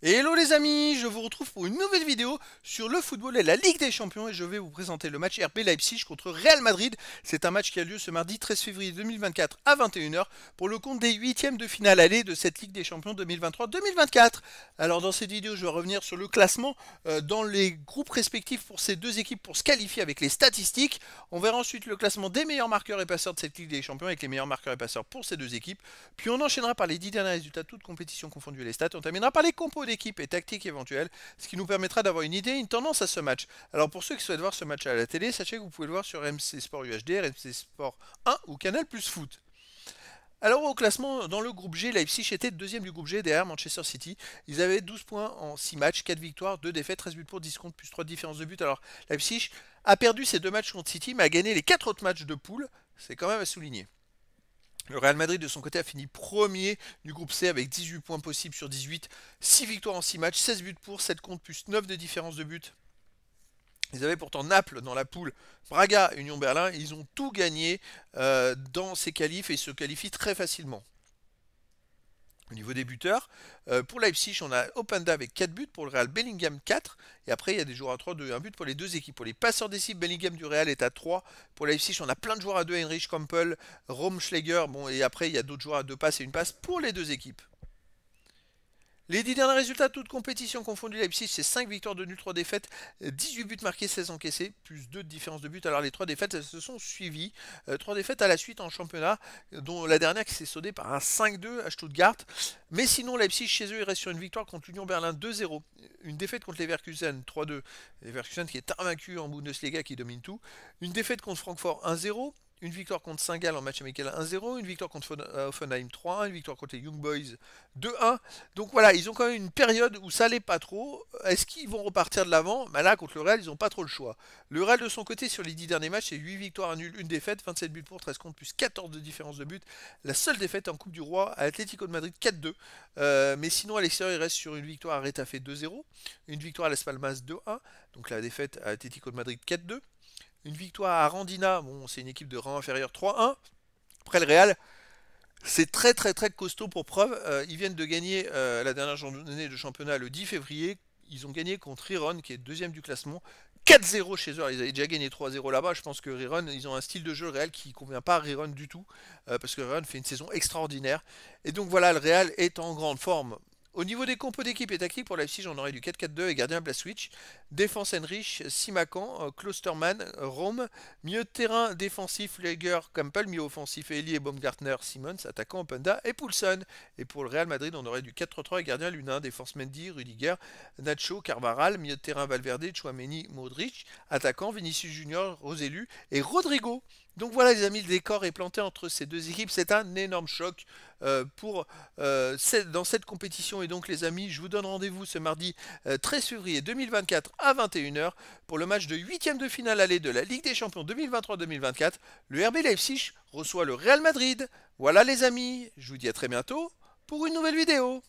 Hello les amis, je vous retrouve pour une nouvelle vidéo sur le football et la Ligue des Champions et je vais vous présenter le match RB Leipzig contre Real Madrid. C'est un match qui a lieu ce mardi 13 février 2024 à 21h pour le compte des huitièmes de finale aller de cette Ligue des Champions 2023-2024. Alors dans cette vidéo, je vais revenir sur le classement euh, dans les groupes respectifs pour ces deux équipes pour se qualifier avec les statistiques. On verra ensuite le classement des meilleurs marqueurs et passeurs de cette Ligue des Champions avec les meilleurs marqueurs et passeurs pour ces deux équipes. Puis on enchaînera par les 10 derniers résultats, toutes compétitions confondues et les stats. On terminera par les compos équipe et tactique éventuelle, ce qui nous permettra d'avoir une idée une tendance à ce match. Alors pour ceux qui souhaitent voir ce match à la télé, sachez que vous pouvez le voir sur MC Sport UHD, rmc Sport 1 ou Canal Plus Foot. Alors au classement, dans le groupe G, Leipzig était deuxième du groupe G derrière Manchester City. Ils avaient 12 points en 6 matchs, 4 victoires, 2 défaites, 13 buts pour 10 comptes, plus 3 différences de buts. Alors Leipzig a perdu ses deux matchs contre City, mais a gagné les quatre autres matchs de poule. C'est quand même à souligner. Le Real Madrid, de son côté, a fini premier du groupe C avec 18 points possibles sur 18, 6 victoires en 6 matchs, 16 buts pour, 7 comptes plus 9 de différence de but. Ils avaient pourtant Naples dans la poule, Braga, Union Berlin, ils ont tout gagné euh, dans ces qualifs et se qualifient très facilement. Au niveau des buteurs, euh, pour Leipzig, on a Openda avec 4 buts, pour le Real Bellingham 4, et après il y a des joueurs à 3, 2, 1 but pour les deux équipes. Pour les passeurs des cibles, Bellingham du Real est à 3, pour Leipzig on a plein de joueurs à 2, Heinrich Campbell, Rome Schläger, bon, et après il y a d'autres joueurs à 2 passes et une passe pour les deux équipes. Les 10 derniers résultats, toutes compétitions confondues, Leipzig, c'est 5 victoires de nul, 3 défaites, 18 euh, buts marqués, 16 encaissés, plus 2 de différence de but. Alors les 3 défaites, se sont suivies. 3 euh, défaites à la suite en championnat, euh, dont la dernière qui s'est saudée par un 5-2 à Stuttgart. Mais sinon, Leipzig, chez eux, il reste sur une victoire contre l'Union Berlin 2-0. Une défaite contre Leverkusen 3-2. Leverkusen qui est invaincu en Bundesliga, qui domine tout. Une défaite contre Francfort 1-0 une victoire contre Saint-Gall en match amical 1-0, une victoire contre euh, Offenheim 3 une victoire contre les Young Boys 2-1. Donc voilà, ils ont quand même une période où ça allait pas trop. Est-ce qu'ils vont repartir de l'avant bah Là, contre le Real, ils n'ont pas trop le choix. Le Real, de son côté, sur les 10 derniers matchs, c'est 8 victoires, à nul, 1 défaite, 27 buts pour 13 contre, plus 14 de différence de but. La seule défaite en Coupe du Roi à Atlético de Madrid 4-2. Euh, mais sinon, à l'extérieur, il reste sur une victoire à Retafe 2-0, une victoire à Las 2-1, donc la défaite à Atlético de Madrid 4-2. Une victoire à Randina, bon, c'est une équipe de rang inférieur 3-1. Après le Real, c'est très très très costaud pour preuve. Euh, ils viennent de gagner euh, la dernière journée de championnat le 10 février. Ils ont gagné contre Riron qui est deuxième du classement. 4-0 chez eux. ils avaient déjà gagné 3-0 là-bas. Je pense que Riron, ils ont un style de jeu réel qui ne convient pas à Riron du tout. Euh, parce que Riron fait une saison extraordinaire. Et donc voilà, le Real est en grande forme. Au niveau des compos d'équipe et tactique pour Leipzig, on aurait du 4-4-2 et gardien Blaswich. Défense Henrich, Simacan, euh, Klostermann, Rome. Mieux terrain défensif, Lager, Campbell. Mieux offensif, Elie, et Baumgartner, Simmons. Attaquant, Openda et Poulsen. Et pour le Real Madrid, on aurait du 4-3 et gardien Lunin. Défense Mendy, Rudiger, Nacho, Carvaral. Mieux terrain, Valverde, Chouameni, Modric. Attaquant, Vinicius Junior, Roselu et Rodrigo. Donc voilà les amis, le décor est planté entre ces deux équipes. C'est un énorme choc. Euh, pour, euh, dans cette compétition. Et donc les amis, je vous donne rendez-vous ce mardi 13 euh, février 2024 à 21h pour le match de huitième de finale aller de la Ligue des Champions 2023-2024. Le RB Leipzig reçoit le Real Madrid. Voilà les amis, je vous dis à très bientôt pour une nouvelle vidéo.